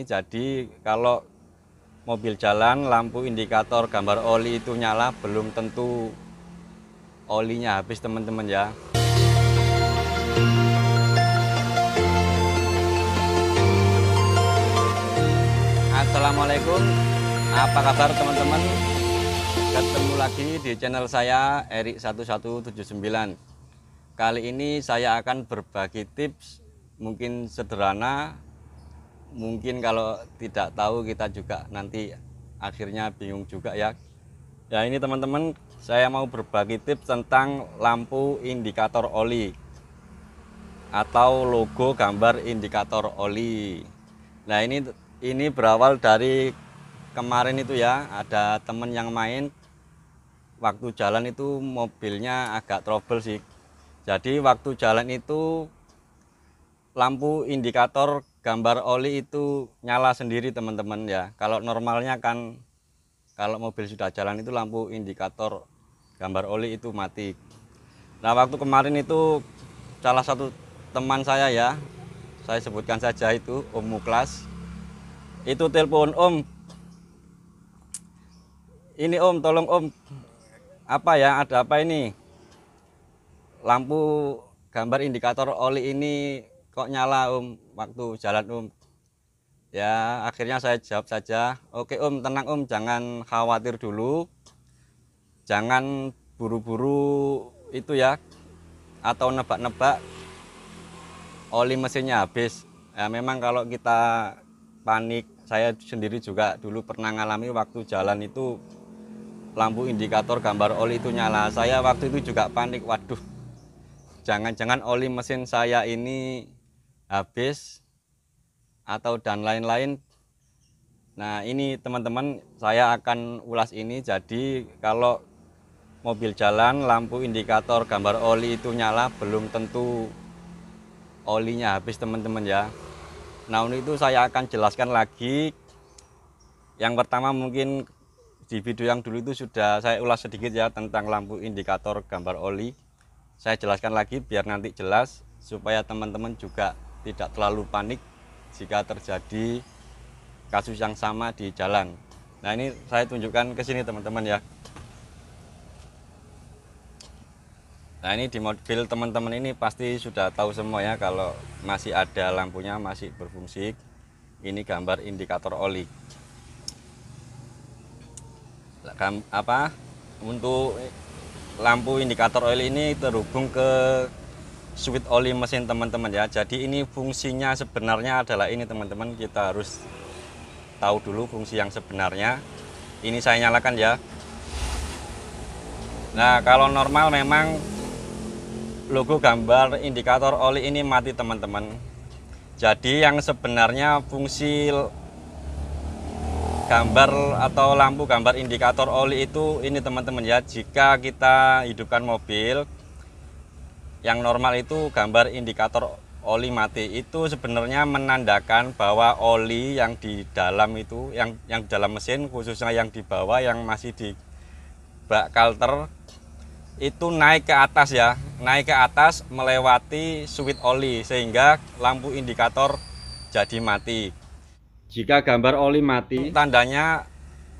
Jadi kalau mobil jalan lampu indikator gambar oli itu nyala belum tentu olinya habis teman-teman ya. Assalamualaikum apa kabar teman-teman ketemu lagi di channel saya Erik 1179 kali ini saya akan berbagi tips mungkin sederhana mungkin kalau tidak tahu kita juga nanti akhirnya bingung juga ya ya ini teman-teman saya mau berbagi tips tentang lampu indikator oli atau logo gambar indikator oli nah ini ini berawal dari kemarin itu ya ada temen yang main waktu jalan itu mobilnya agak trouble sih jadi waktu jalan itu lampu indikator gambar oli itu nyala sendiri teman-teman ya kalau normalnya kan kalau mobil sudah jalan itu lampu indikator gambar oli itu mati nah waktu kemarin itu salah satu teman saya ya saya sebutkan saja itu Om Muklas itu telepon Om ini Om tolong Om apa ya ada apa ini lampu gambar indikator oli ini kok nyala om waktu jalan om ya akhirnya saya jawab saja oke om tenang om jangan khawatir dulu jangan buru-buru itu ya atau nebak-nebak oli mesinnya habis ya memang kalau kita panik saya sendiri juga dulu pernah ngalami waktu jalan itu lampu indikator gambar oli itu nyala saya waktu itu juga panik waduh jangan-jangan oli mesin saya ini habis atau dan lain-lain nah ini teman-teman saya akan ulas ini jadi kalau mobil jalan lampu indikator gambar oli itu nyala belum tentu olinya habis teman-teman ya nah untuk itu saya akan jelaskan lagi yang pertama mungkin di video yang dulu itu sudah saya ulas sedikit ya tentang lampu indikator gambar oli saya jelaskan lagi biar nanti jelas supaya teman-teman juga tidak terlalu panik jika terjadi kasus yang sama di jalan. Nah ini saya tunjukkan ke sini teman-teman ya. Nah ini di mobil teman-teman ini pasti sudah tahu semua ya kalau masih ada lampunya masih berfungsi. Ini gambar indikator oli. Apa untuk lampu indikator oli ini terhubung ke sweet oli mesin teman-teman ya jadi ini fungsinya sebenarnya adalah ini teman-teman kita harus tahu dulu fungsi yang sebenarnya ini saya nyalakan ya nah kalau normal memang logo gambar indikator oli ini mati teman-teman jadi yang sebenarnya fungsi gambar atau lampu gambar indikator oli itu ini teman-teman ya jika kita hidupkan mobil yang normal itu gambar indikator oli mati itu sebenarnya menandakan bahwa oli yang di dalam itu yang yang dalam mesin khususnya yang di bawah yang masih di bak kalter itu naik ke atas ya naik ke atas melewati switch oli sehingga lampu indikator jadi mati jika gambar oli mati tandanya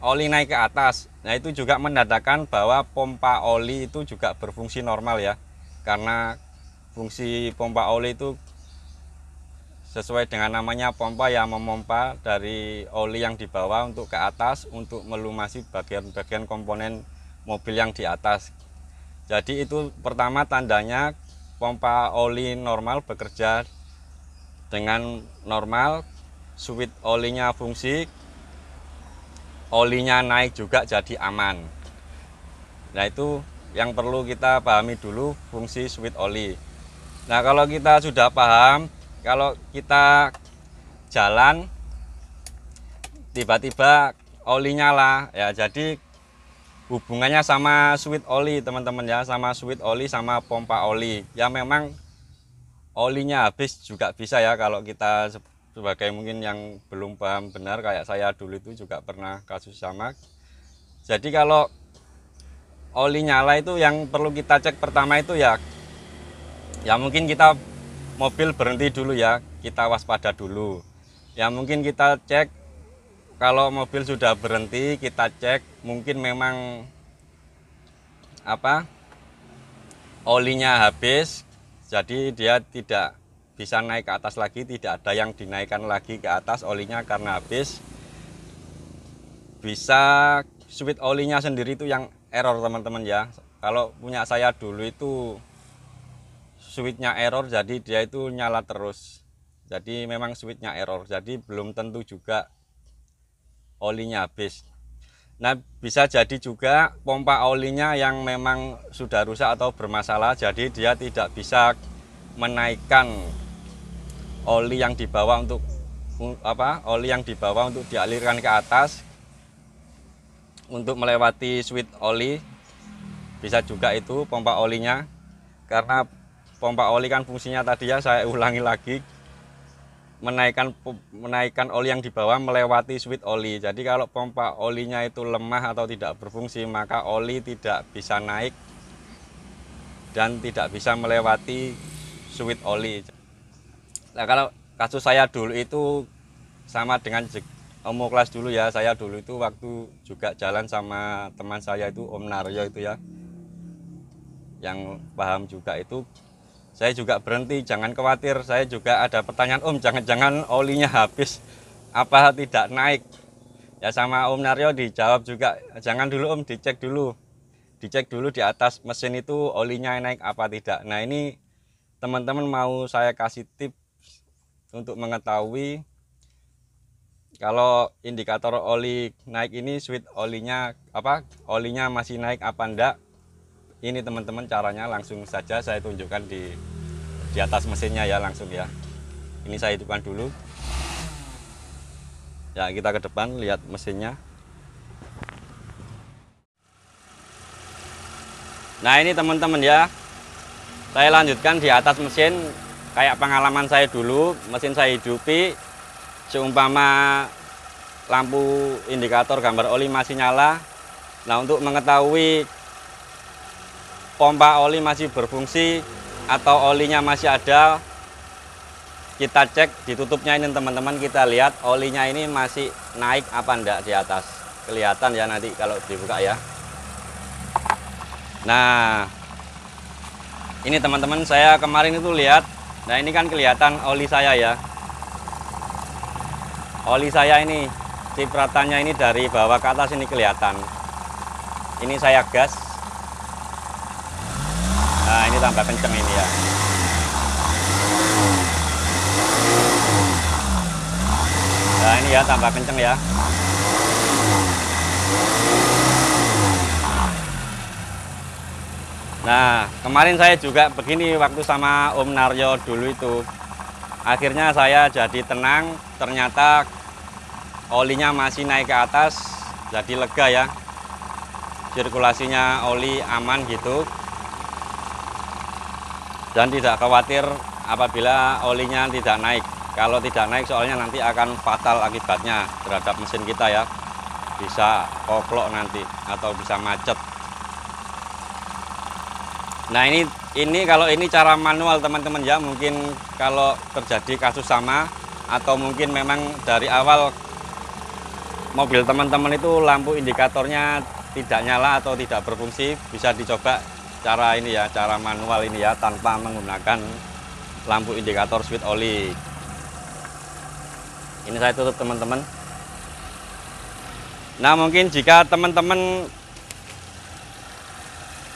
oli naik ke atas nah itu juga menandakan bahwa pompa oli itu juga berfungsi normal ya karena fungsi pompa oli itu sesuai dengan namanya pompa yang memompa dari oli yang di bawah untuk ke atas untuk melumasi bagian-bagian komponen mobil yang di atas jadi itu pertama tandanya pompa oli normal bekerja dengan normal suwit olinya fungsi olinya naik juga jadi aman nah itu yang perlu kita pahami dulu fungsi sweet oli. Nah, kalau kita sudah paham, kalau kita jalan tiba-tiba oli nyala ya, jadi hubungannya sama sweet oli, teman-teman ya, sama sweet oli sama pompa oli. Ya memang olinya habis juga bisa ya kalau kita sebagai mungkin yang belum paham benar kayak saya dulu itu juga pernah kasus sama jadi kalau oli nyala itu yang perlu kita cek pertama itu ya ya mungkin kita mobil berhenti dulu ya kita waspada dulu ya mungkin kita cek kalau mobil sudah berhenti kita cek mungkin memang apa olinya habis jadi dia tidak bisa naik ke atas lagi tidak ada yang dinaikkan lagi ke atas olinya karena habis bisa sweet olinya sendiri itu yang error teman-teman ya kalau punya saya dulu itu switchnya error jadi dia itu nyala terus jadi memang switchnya error jadi belum tentu juga olinya habis nah bisa jadi juga pompa olinya yang memang sudah rusak atau bermasalah jadi dia tidak bisa menaikkan oli yang dibawa untuk apa oli yang dibawa untuk dialirkan ke atas untuk melewati sweet oli bisa juga itu pompa olinya karena pompa oli kan fungsinya tadi ya saya ulangi lagi menaikkan menaikkan oli yang di bawah melewati sweet oli jadi kalau pompa olinya itu lemah atau tidak berfungsi maka oli tidak bisa naik dan tidak bisa melewati sweet oli nah kalau kasus saya dulu itu sama dengan Om kelas dulu ya, saya dulu itu waktu juga jalan sama teman saya itu Om Naryo itu ya. Yang paham juga itu saya juga berhenti, jangan khawatir. Saya juga ada pertanyaan Om, jangan-jangan olinya habis apa tidak naik. Ya sama Om Naryo dijawab juga, jangan dulu Om dicek dulu. Dicek dulu di atas mesin itu olinya naik apa tidak. Nah, ini teman-teman mau saya kasih tips untuk mengetahui kalau indikator oli naik ini sweet olinya apa olinya masih naik apa enggak ini teman-teman caranya langsung saja saya tunjukkan di di atas mesinnya ya langsung ya ini saya hidupkan dulu ya kita ke depan lihat mesinnya nah ini teman-teman ya saya lanjutkan di atas mesin kayak pengalaman saya dulu mesin saya hidupi seumpama lampu indikator gambar oli masih nyala nah untuk mengetahui pompa oli masih berfungsi atau olinya masih ada kita cek ditutupnya ini teman-teman kita lihat olinya ini masih naik apa enggak di atas kelihatan ya nanti kalau dibuka ya nah ini teman-teman saya kemarin itu lihat nah ini kan kelihatan oli saya ya oli saya ini cipratannya ini dari bawah ke atas ini kelihatan ini saya gas nah ini tambah kenceng ini ya nah ini ya tambah kenceng ya Nah, kemarin saya juga begini waktu sama Om Naryo dulu itu akhirnya saya jadi tenang ternyata olinya masih naik ke atas jadi lega ya sirkulasinya oli aman gitu dan tidak khawatir apabila olinya tidak naik kalau tidak naik soalnya nanti akan fatal akibatnya terhadap mesin kita ya bisa koplok nanti atau bisa macet Nah ini ini kalau ini cara manual teman-teman ya mungkin kalau terjadi kasus sama atau mungkin memang dari awal mobil teman-teman itu lampu indikatornya tidak nyala atau tidak berfungsi bisa dicoba cara ini ya cara manual ini ya tanpa menggunakan lampu indikator switch oli ini saya tutup teman-teman nah mungkin jika teman-teman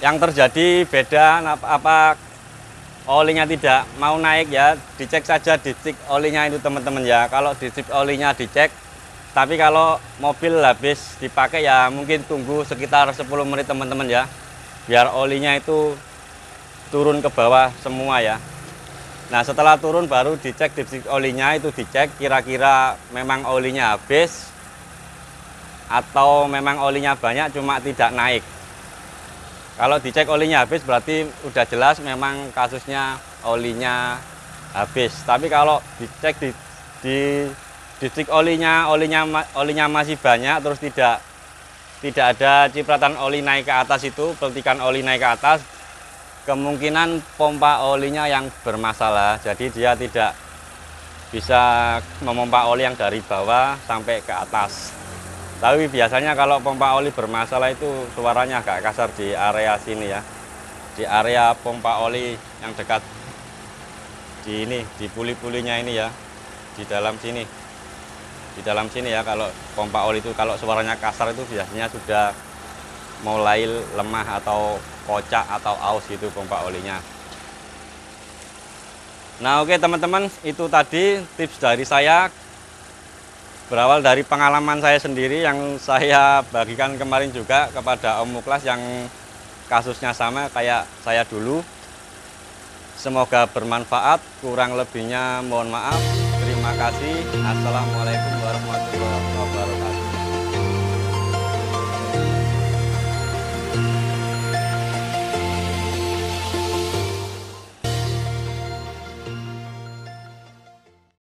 yang terjadi beda apa, apa olinya tidak mau naik ya dicek saja distrik olinya itu teman-teman ya kalau distrik olinya dicek tapi kalau mobil habis dipakai ya mungkin tunggu sekitar 10 menit teman-teman ya biar olinya itu turun ke bawah semua ya nah setelah turun baru dicek distrik olinya itu dicek kira-kira memang olinya habis atau memang olinya banyak cuma tidak naik kalau dicek olinya habis berarti udah jelas memang kasusnya olinya habis. Tapi kalau dicek di di distrik olinya olinya olinya masih banyak terus tidak tidak ada cipratan oli naik ke atas itu, peltikan oli naik ke atas kemungkinan pompa olinya yang bermasalah. Jadi dia tidak bisa memompa oli yang dari bawah sampai ke atas. Tapi biasanya kalau pompa oli bermasalah itu suaranya agak kasar di area sini ya. Di area pompa oli yang dekat di ini, di puli-pulinya ini ya. Di dalam sini. Di dalam sini ya kalau pompa oli itu kalau suaranya kasar itu biasanya sudah mulai lemah atau kocak atau aus gitu pompa olinya. Nah oke teman-teman itu tadi tips dari saya Berawal dari pengalaman saya sendiri yang saya bagikan kemarin juga kepada Om Muklas yang kasusnya sama kayak saya dulu. Semoga bermanfaat, kurang lebihnya mohon maaf. Terima kasih. Assalamualaikum warahmatullahi wabarakatuh.